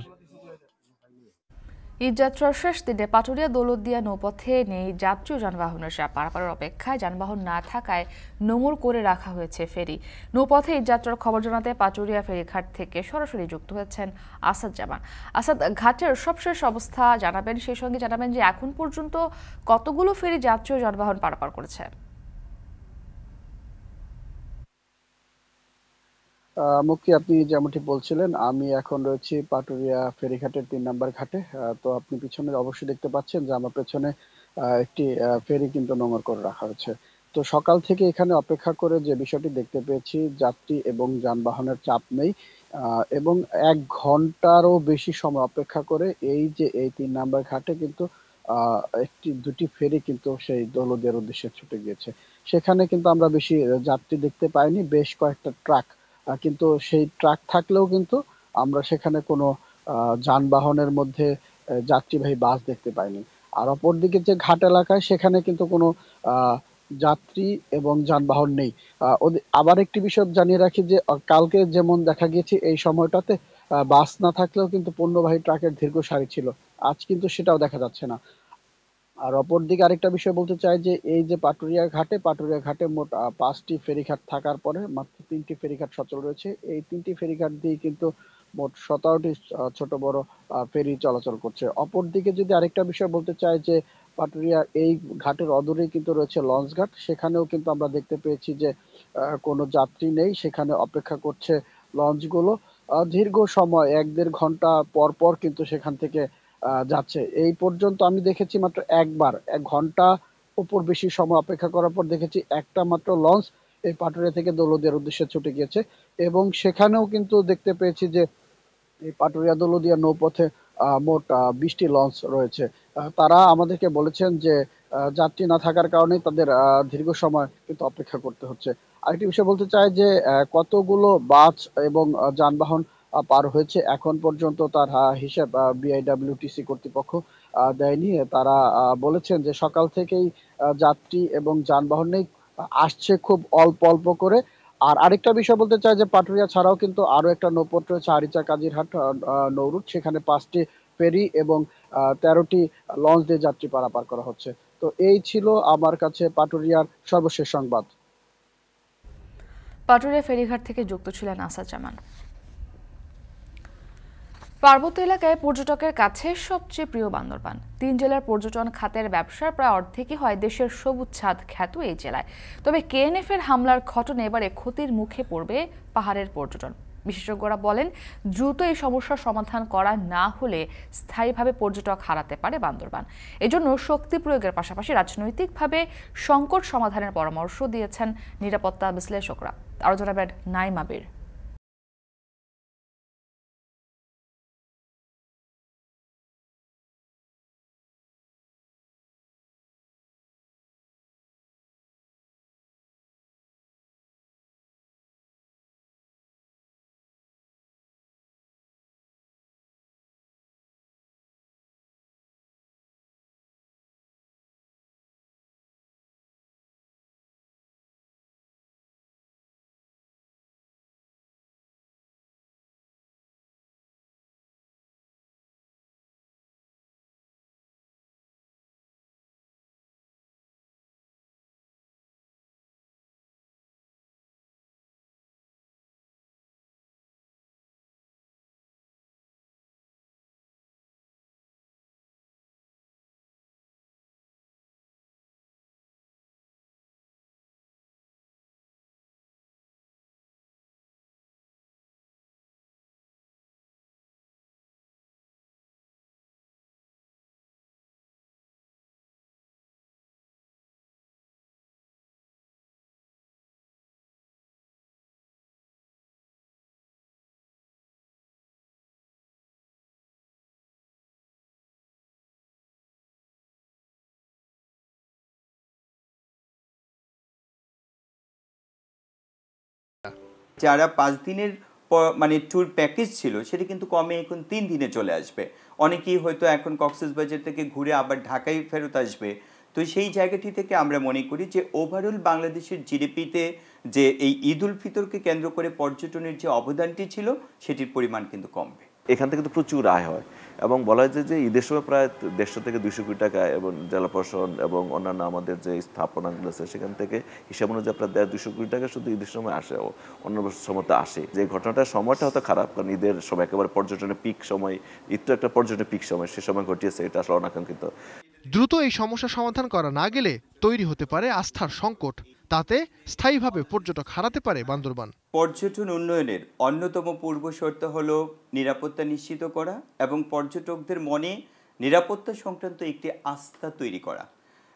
ঈদযাত্রার শেষ দিনে পাটুরিয়া দৌলতদিয়া নৌপথে নেই যাত্রী যানবাহনের চাপ পারাপারের অপেক্ষায় যানবাহন না থাকায় নোমর করে রাখা হয়েছে ফেরি নৌপথে ঈদযাত্রার খবর জানাতে পাটুরিয়া ফেরিঘাট থেকে সরাসরি যুক্ত হয়েছেন আসাদ জামান আসাদ ঘাটের সবশেষ অবস্থা জানাবেন সেই সঙ্গে জানাবেন যে এখন পর্যন্ত কতগুলো ফেরি যাত্রী যানবাহন পারাপার করেছে মুক্তি আপনি যেমনটি বলছিলেন আমি এখন রয়েছি পাটুরিয়া ফেরিঘাটের তিন নাম্বার ঘাটে তো আপনি পিছনে অবশ্যই দেখতে পাচ্ছেন যে আমার পেছনে একটি ফেরি কিন্তু নোংর করে রাখা হয়েছে তো সকাল থেকে এখানে অপেক্ষা করে যে বিষয়টি দেখতে পেয়েছি যাত্রী এবং যানবাহনের চাপ নেই এবং এক ঘন্টারও বেশি সময় অপেক্ষা করে এই যে এই তিন নাম্বার ঘাটে কিন্তু একটি দুটি ফেরি কিন্তু সেই দৌলদের উদ্দেশ্যে ছুটে গিয়েছে সেখানে কিন্তু আমরা বেশি যাত্রী দেখতে পাইনি বেশ কয়েকটা ট্রাক কিন্তু সেই ট্রাক থাকলেও কিন্তু আমরা সেখানে কোনো যানবাহনের মধ্যে যাত্রীবাহী বাস দেখতে পাইনি আর অপরদিকে যে ঘাট এলাকায় সেখানে কিন্তু কোনো যাত্রী এবং যানবাহন নেই আবার একটি বিষয় জানিয়ে রাখি যে কালকে যেমন দেখা গিয়েছে এই সময়টাতে বাস না থাকলেও কিন্তু পণ্যবাহী ট্রাকের দীর্ঘ সারি ছিল আজ কিন্তু সেটাও দেখা যাচ্ছে না আর অপরদিকে আরেকটা বিষয় বলতে চাই যে এই যে পাটুরিয়া ঘাটে পাটুরিয়া ঘাটে মোট পাঁচটি ফেরিঘাট থাকার পরে মাত্র তিনটি ফেরিঘাট সচল রয়েছে এই তিনটি ফেরিঘাট দিয়ে কিন্তু মোট সতেরোটি ছোট বড় ফেরি চলাচল করছে অপরদিকে যদি আরেকটা বিষয় বলতে চাই যে পাটুরিয়া এই ঘাটের অদূরেই কিন্তু রয়েছে লঞ্চ ঘাট সেখানেও কিন্তু আমরা দেখতে পেয়েছি যে কোনো যাত্রী নেই সেখানে অপেক্ষা করছে লঞ্চগুলো দীর্ঘ সময় এক দেড় ঘন্টা পর পর কিন্তু সেখান থেকে যাচ্ছে এই পর্যন্ত আমি দেখেছি মাত্র একবার এক ঘন্টা উপর বেশি সময় অপেক্ষা করার পর দেখেছি একটা মাত্র লঞ্চ এই পাটুরিয়া থেকে দৌলদিয়ার উদ্দেশ্যে ছুটে গিয়েছে এবং সেখানেও কিন্তু দেখতে পেয়েছি যে এই পাটুরিয়া দৌলদিয়া নৌপথে মোট বিশটি লঞ্চ রয়েছে তারা আমাদেরকে বলেছেন যে যাত্রী না থাকার কারণে তাদের দীর্ঘ সময় কিন্তু অপেক্ষা করতে হচ্ছে আরেকটি বিষয় বলতে চাই যে কতগুলো বাস এবং যানবাহন পার হয়েছে এখন পর্যন্ত তার হিসাব বিআইডব্লিউটিসি কর্তৃপক্ষ দেয়নি তারা বলেছেন যে সকাল থেকেই যাত্রী এবং যানবাহন নেই আসছে খুব অল্প অল্প করে আর আরেকটা বিষয় বলতে চাই যে পাটুরিয়া ছাড়াও কিন্তু আরও একটা নৌপথ রয়েছে আরিচা কাজিরহাট নৌরুট সেখানে পাঁচটি ফেরি এবং তেরোটি লঞ্চ দিয়ে যাত্রী পারাপার করা হচ্ছে তো এই ছিল আমার কাছে পাটুরিয়ার সর্বশেষ সংবাদ পাটুরিয়া ফেরিঘাট থেকে যুক্ত ছিলেন আসাদ জামান পার্বত্য এলাকায় পর্যটকের কাছে সবচেয়ে প্রিয় বান্দরবান তিন জেলার পর্যটন খাতের ব্যবসার প্রায় অর্ধেকই হয় দেশের সবুজ ছাদ খ্যাত এই জেলায় তবে কেএনএফ এর হামলার ঘটনা এবারে ক্ষতির মুখে পড়বে পাহাড়ের পর্যটন বিশেষজ্ঞরা বলেন দ্রুত এই সমস্যার সমাধান করা না হলে স্থায়ীভাবে পর্যটক হারাতে পারে বান্দরবান এজন্য শক্তি প্রয়োগের পাশাপাশি রাজনৈতিকভাবে সংকট সমাধানের পরামর্শ দিয়েছেন নিরাপত্তা বিশ্লেষকরা আরও জানাবেন নাইমাবির যারা পাঁচ দিনের মানে ট্যুর প্যাকেজ ছিল সেটা কিন্তু কমে এখন তিন দিনে চলে আসবে অনেকেই হয়তো এখন কক্সবাজার থেকে ঘুরে আবার ঢাকায় ফেরত আসবে তো সেই জায়গাটি থেকে আমরা মনে করি যে ওভারঅল বাংলাদেশের জিডিপিতে যে এই ঈদ উল ফিতরকে কেন্দ্র করে পর্যটনের যে অবদানটি ছিল সেটির পরিমাণ কিন্তু কমবে এখান থেকে কিন্তু প্রচুর আয় হয় এবং বলা হয় যে ঈদের সময় প্রায় দেড়শো থেকে দুইশো কোটি টাকা এবং জেলা প্রশাসন এবং অন্যান্য আমাদের যে স্থাপনাগুলো আছে সেখান থেকে হিসাব অনুযায়ী প্রায় দেড় দুশো কোটি টাকা শুধু ঈদের সময় আসে অন্য বছর সময় তো আসে যে ঘটনাটা সময়টা হয়তো খারাপ কারণ ঈদের সময় একেবারে পর্যটনের পিক সময় ঈদ তো একটা পর্যটনের পিক সময় সে সময় ঘটিয়েছে এটা আসলে অনাকাঙ্ক্ষিত দ্রুত এই সমস্যা সমাধান করা না গেলে তৈরি হতে পারে আস্থার সংকট তাতে স্থায়ীভাবে পর্যটক হারাতে পারে বান্দরবান পর্যটন উন্নয়নের অন্যতম পূর্ব শর্ত হল নিরাপত্তা নিশ্চিত করা এবং পর্যটকদের মনে নিরাপত্তা সংক্রান্ত একটি আস্থা তৈরি করা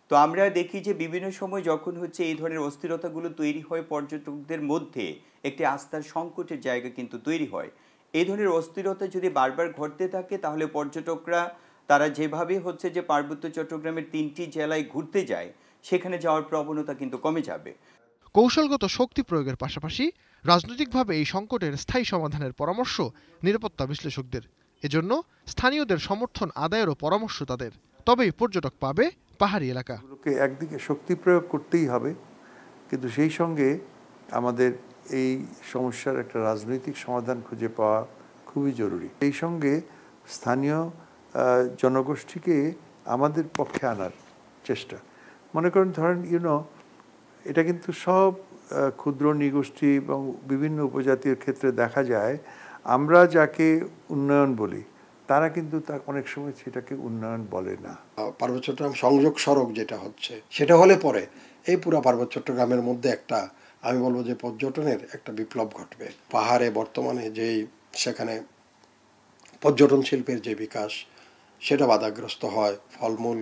তো আমরা দেখি যে বিভিন্ন সময় যখন হচ্ছে এই ধরনের অস্থিরতাগুলো তৈরি হয় পর্যটকদের মধ্যে একটি আস্থার সংকটের জায়গা কিন্তু তৈরি হয় এই ধরনের অস্থিরতা যদি বারবার ঘটতে থাকে তাহলে পর্যটকরা তারা যেভাবে হচ্ছে যে পার্বত্য চট্টগ্রামের তিনটি জেলায় ঘুরতে যায় সেখানে যাওয়ার প্রবণতা কিন্তু কমে যাবে কৌশলগত শক্তি প্রয়োগের পাশাপাশি রাজনৈতিকভাবে এই সংকটের স্থায়ী সমাধানের পরামর্শ নিরাপত্তা বিশ্লেষকদের এজন্য স্থানীয়দের সমর্থন আদায়েরও পরামর্শ তাদের তবেই পর্যটক পাবে পাহাড়ি এলাকা একদিকে শক্তি প্রয়োগ করতেই হবে কিন্তু সেই সঙ্গে আমাদের এই সমস্যার একটা রাজনৈতিক সমাধান খুঁজে পাওয়া খুবই জরুরি সেই সঙ্গে স্থানীয় জনগোষ্ঠীকে আমাদের পক্ষে আনার চেষ্টা মনে করেন ধরেন ইউনো এটা কিন্তু সব ক্ষুদ্র নিগোষ্ঠী এবং বিভিন্ন উপজাতির ক্ষেত্রে দেখা যায় আমরা যাকে উন্নয়ন বলি তারা কিন্তু তার অনেক সময় সেটাকে উন্নয়ন বলে না পার্বত্য চট্টগ্রাম সংযোগ সড়ক যেটা হচ্ছে সেটা হলে পরে এই পুরো পার্বত্য চট্টগ্রামের মধ্যে একটা আমি বলবো যে পর্যটনের একটা বিপ্লব ঘটবে পাহাড়ে বর্তমানে যেই সেখানে পর্যটন শিল্পের যে বিকাশ সেটা বাধাগ্রস্ত হয় ফলমূল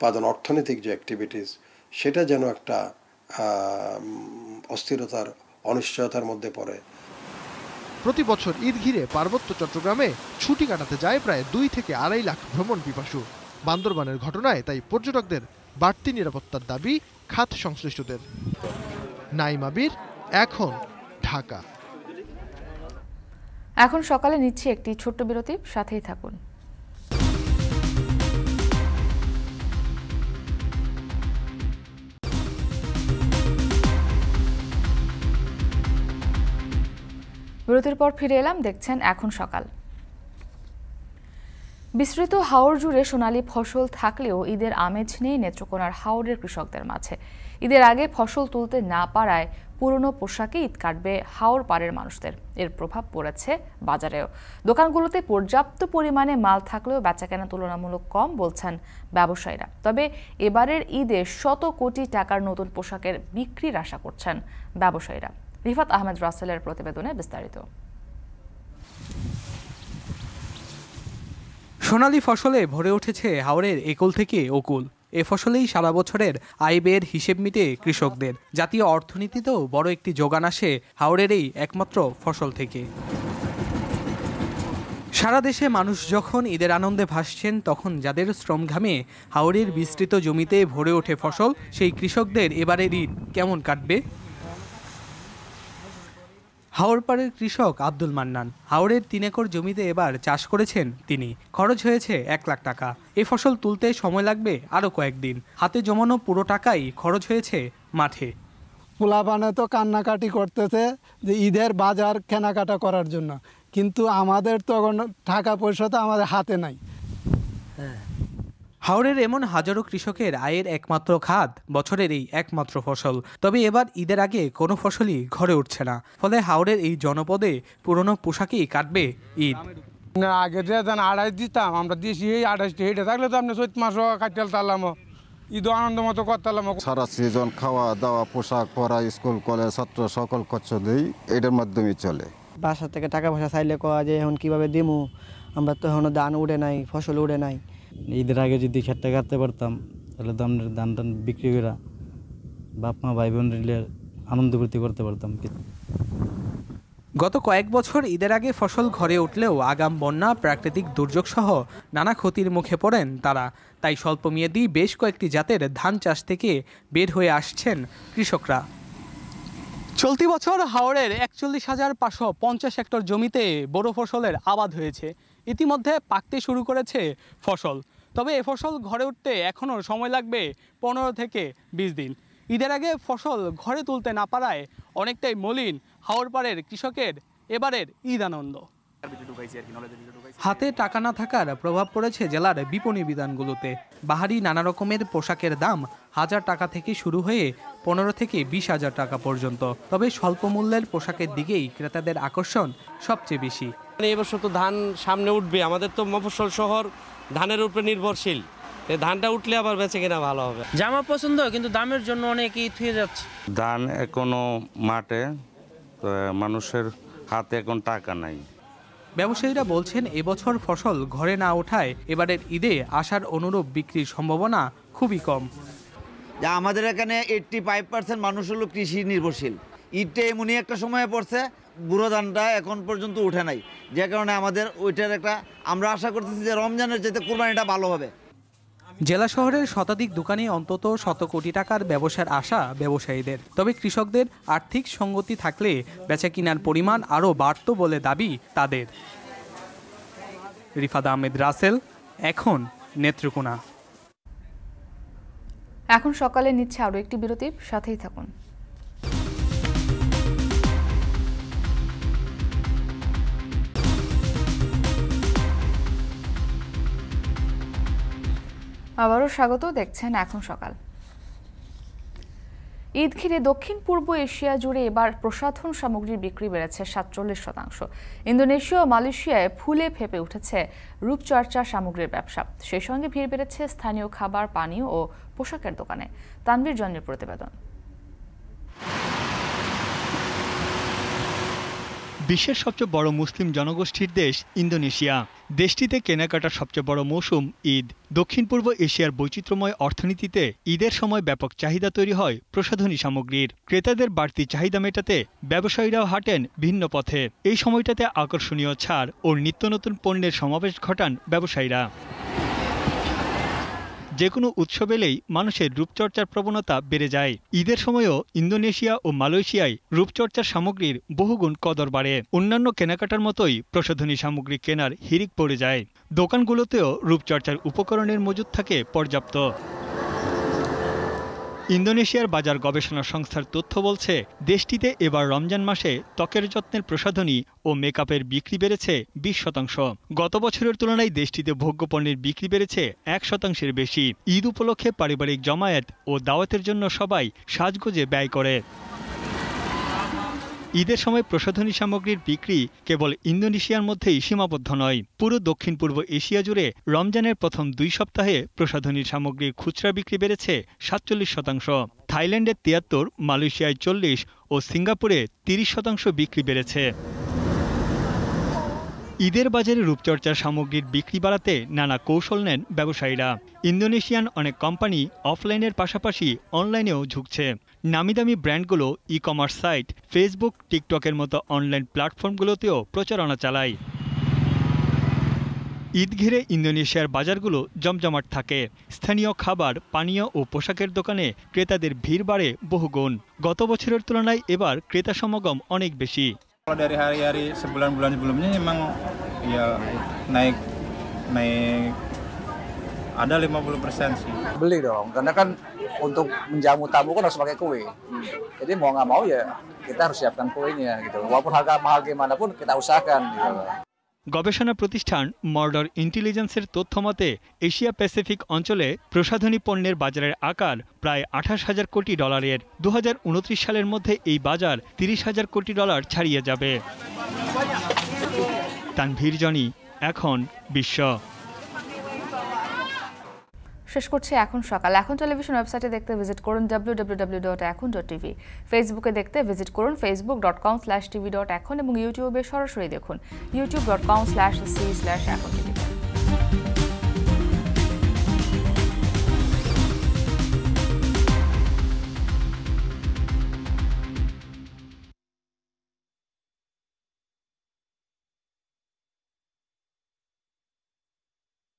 উৎপাদন অর্থনৈতিক যে অ্যাক্টিভিটিস সেটা যেন একটা অস্থিরতার অনিশ্চয়তার মধ্যে পড়ে প্রতি বছর ঈদ ঘিরে পার্বত্য চট্টগ্রামে ছুটি কাটাতে যায় প্রায় দুই থেকে আড়াই লাখ ভ্রমণ পিপাসু বান্দরবানের ঘটনায় তাই পর্যটকদের বাড়তি নিরাপত্তার দাবি খাত সংশ্লিষ্টদের নাইমাবির এখন ঢাকা এখন সকালে নিচ্ছি একটি ছোট্ট বিরতি সাথেই থাকুন বিরতির পর ফিরে এলাম দেখছেন এখন সকাল বিস্তৃত হাওড় জুড়ে সোনালী ফসল থাকলেও ঈদের আমেজ নেই নেত্রকোনার হাওড়ের কৃষকদের মাঝে ঈদের আগে ফসল তুলতে না পারায় পুরনো পোশাকে ঈদ কাটবে হাওড় পাড়ের মানুষদের এর প্রভাব পড়েছে বাজারেও দোকানগুলোতে পর্যাপ্ত পরিমাণে মাল থাকলেও বেচাকেনা তুলনামূলক কম বলছেন ব্যবসায়ীরা তবে এবারের ঈদে শত কোটি টাকার নতুন পোশাকের বিক্রির আশা করছেন ব্যবসায়ীরা রিফাত আহমেদ রাসেলের প্রতিবেদনে বিস্তারিত সোনালি ফসলে ভরে উঠেছে হাওড়ের একল থেকে ওকুল এ ফসলেই সারা বছরের আয় ব্যয়ের হিসেব মিটে কৃষকদের জাতীয় অর্থনীতিতেও বড় একটি যোগান আসে হাওড়ের এই একমাত্র ফসল থেকে সারা দেশে মানুষ যখন ঈদের আনন্দে ভাসছেন তখন যাদের শ্রম ঘামে হাওড়ের বিস্তৃত জমিতে ভরে ওঠে ফসল সেই কৃষকদের এবারের ঈদ কেমন কাটবে হাওড় পাড়ের কৃষক আব্দুল মান্নান হাওড়ের তিন একর জমিতে এবার চাষ করেছেন তিনি খরচ হয়েছে এক লাখ টাকা এ ফসল তুলতে সময় লাগবে আরও কয়েকদিন হাতে জমানো পুরো টাকাই খরচ হয়েছে মাঠে পোলাপানে তো কান্নাকাটি করতেছে যে ঈদের বাজার কেনাকাটা করার জন্য কিন্তু আমাদের তখন টাকা পয়সা তো আমাদের হাতে নাই হ্যাঁ হাওড়ের এমন হাজারো কৃষকের আয়ের একমাত্র খাদ বছরের এই একমাত্র ফসল তবে এবার ঈদের আগে কোনো ফসলই ঘরে উঠছে না ফলে হাওড়ের এই জনপদে পুরনো পোশাকেই কাটবে ঈদ আগে আড়াই দিতাম আমরা দিয়েছি এই আড়াইটি হেঁটে থাকলে তো আপনি চৈত মাস কাটিয়ে তারলাম ঈদ আনন্দ মতো করতাম সারা সিজন খাওয়া দাওয়া পোশাক পরা স্কুল কলেজ ছাত্র সকল দিই এটার মাধ্যমে চলে বাসা থেকে টাকা পয়সা চাইলে কয়া যে এখন কীভাবে দিমু আমরা তো এখনও ধান উড়ে নাই ফসল উড়ে নাই ঈদের আগে যদি খেটটা কাটতে পারতাম তাহলে তো আমরা ধান টান বিক্রি করে বাপ মা ভাই বোন আনন্দ ফুর্তি করতে পারতাম গত কয়েক বছর ঈদের আগে ফসল ঘরে উঠলেও আগাম বন্যা প্রাকৃতিক দুর্যোগ সহ নানা ক্ষতির মুখে পড়েন তারা তাই স্বল্প মেয়াদি বেশ কয়েকটি জাতের ধান চাষ থেকে বের হয়ে আসছেন কৃষকরা চলতি বছর হাওড়ের একচল্লিশ হাজার পাঁচশো পঞ্চাশ হেক্টর জমিতে বড় ফসলের আবাদ হয়েছে ইতিমধ্যে পাকতে শুরু করেছে ফসল তবে এ ফসল ঘরে উঠতে এখনও সময় লাগবে পনেরো থেকে বিশ দিন ঈদের আগে ফসল ঘরে তুলতে না পারায় অনেকটাই মলিন হাওড় পাড়ের কৃষকের এবারের ঈদ আনন্দ হাতে টাকা না থাকার প্রভাব পড়েছে জেলার বিপণী বিধানগুলোতে বাহারি নানা রকমের পোশাকের দাম হাজার টাকা থেকে শুরু হয়ে পনেরো থেকে বিশ হাজার টাকা পর্যন্ত তবে স্বল্প মূল্যের পোশাকের দিকেই ক্রেতাদের আকর্ষণ সবচেয়ে বেশি মানে এবছর তো ধান সামনে উঠবে আমাদের তো মফস্বল শহর ধানের উপরে নির্ভরশীল ধানটা উঠলে আবার বেঁচে কিনা ভালো হবে জামা পছন্দ কিন্তু দামের জন্য অনেকেই থুয়ে যাচ্ছে ধান এখনো মাঠে মানুষের হাতে এখন টাকা নাই ব্যবসায়ীরা বলছেন এবছর ফসল ঘরে না ওঠায় এবারের ঈদে আসার অনুরূপ বিক্রির সম্ভাবনা খুবই কম যা আমাদের এখানে এইটটি ফাইভ পার্সেন্ট মানুষ হলো কৃষি নির্ভরশীল ঈদটা এমনই একটা সময়ে পড়ছে বুড়ো ধানটা এখন পর্যন্ত উঠে নাই যে কারণে আমাদের ওইটার একটা আমরা আশা করতেছি যে রমজানের যেতে কোরবানিটা ভালো হবে জেলা শহরের শতাধিক দোকানে অন্তত শত কোটি টাকার ব্যবসার আশা ব্যবসায়ীদের তবে কৃষকদের আর্থিক সঙ্গতি থাকলে বেচা কিনার পরিমাণ আরও বাড়ত বলে দাবি তাদের রিফাদ আহমেদ রাসেল এখন নেত্রকোনা এখন সকালে নিচ্ছে আরও একটি বিরতির সাথেই থাকুন আবারও স্বাগত দেখছেন এখন সকাল ঈদ ঘিরে দক্ষিণ পূর্ব এশিয়া জুড়ে এবার প্রসাধন সামগ্রীর বিক্রি বেড়েছে সাতচল্লিশ শতাংশ ইন্দোনেশিয়া ও মালয়েশিয়ায় ফুলে ফেপে উঠেছে রূপচর্চা সামগ্রীর ব্যবসা সেই সঙ্গে ভিড় বেড়েছে স্থানীয় খাবার পানীয় ও পোশাকের দোকানে তানভীর জন্মের প্রতিবেদন বিশ্বের সবচেয়ে বড় মুসলিম জনগোষ্ঠীর দেশ ইন্দোনেশিয়া দেশটিতে কেনাকাটার সবচেয়ে বড় মৌসুম ঈদ দক্ষিণ পূর্ব এশিয়ার বৈচিত্র্যময় অর্থনীতিতে ঈদের সময় ব্যাপক চাহিদা তৈরি হয় প্রসাধনী সামগ্রীর ক্রেতাদের বাড়তি চাহিদা মেটাতে ব্যবসায়ীরাও হাঁটেন ভিন্ন পথে এই সময়টাতে আকর্ষণীয় ছাড় ও নিত্য নতুন পণ্যের সমাবেশ ঘটান ব্যবসায়ীরা যে কোনো উৎসব এলেই মানুষের রূপচর্চার প্রবণতা বেড়ে যায় ঈদের সময়ও ইন্দোনেশিয়া ও মালয়েশিয়ায় রূপচর্চার সামগ্রীর বহুগুণ কদর বাড়ে অন্যান্য কেনাকাটার মতোই প্রসাধনী সামগ্রী কেনার হিরিক পড়ে যায় দোকানগুলোতেও রূপচর্চার উপকরণের মজুদ থাকে পর্যাপ্ত ইন্দোনেশিয়ার বাজার গবেষণা সংস্থার তথ্য বলছে দেশটিতে এবার রমজান মাসে ত্বকের যত্নের প্রসাধনী ও মেকআপের বিক্রি বেড়েছে বিশ শতাংশ গত বছরের তুলনায় দেশটিতে ভোগ্যপণ্যের বিক্রি বেড়েছে এক শতাংশের বেশি ঈদ উপলক্ষে পারিবারিক জমায়েত ও দাওয়াতের জন্য সবাই সাজগোজে ব্যয় করে ঈদের সময় প্রসাধনী সামগ্রীর বিক্রি কেবল ইন্দোনেশিয়ার মধ্যেই সীমাবদ্ধ নয় পুরো দক্ষিণ পূর্ব এশিয়া জুড়ে রমজানের প্রথম দুই সপ্তাহে প্রসাধনীর সামগ্রীর খুচরা বিক্রি বেড়েছে সাতচল্লিশ শতাংশ থাইল্যান্ডে তিয়াত্তর মালয়েশিয়ায় চল্লিশ ও সিঙ্গাপুরে তিরিশ শতাংশ বিক্রি বেড়েছে ঈদের বাজারে রূপচর্চার সামগ্রীর বিক্রি বাড়াতে নানা কৌশল নেন ব্যবসায়ীরা ইন্দোনেশিয়ান অনেক কোম্পানি অফলাইনের পাশাপাশি অনলাইনেও ঝুঁকছে নামি দামি ব্র্যান্ডগুলো ই কমার্স সাইট ফেসবুক টিকটকের মতো অনলাইন প্ল্যাটফর্মগুলোতেও প্রচারণা চালায় ঈদ ঘিরে ইন্দোনেশিয়ার বাজারগুলো জমজমাট থাকে স্থানীয় খাবার পানীয় ও পোশাকের দোকানে ক্রেতাদের ভিড় বাড়ে বহুগুণ গত বছরের তুলনায় এবার ক্রেতা সমাগম অনেক বেশি ada 50 persen sih. Beli dong, karena kan untuk menjamu tamu kan harus pakai kue. Jadi mau nggak mau ya kita harus siapkan kuenya gitu. Walaupun harga mahal gimana pun kita usahakan gitu. গবেষণা প্রতিষ্ঠান মর্ডার ইন্টেলিজেন্সের তথ্য মতে Asia Pacific অঞ্চলে প্রসাধনী পণ্যের বাজারের আকার প্রায় আঠাশ হাজার কোটি ডলারের দু সালের মধ্যে এই বাজার তিরিশ হাজার কোটি ডলার ছাড়িয়ে যাবে তানভীর জনি এখন বিশ্ব শেষ করছি এখন সকাল এখন টেলিভিশন ওয়েবসাইটে দেখতে ভিজিট করুন W W dot Ekhon dot TV ফেসবুকে দেখতে ভিজিট করুন Facebook dot com slash TV dot Ekhon এবং ইউটিউবে সরাসরি দেখুন YouTube dot com slash C slash Ekhon TV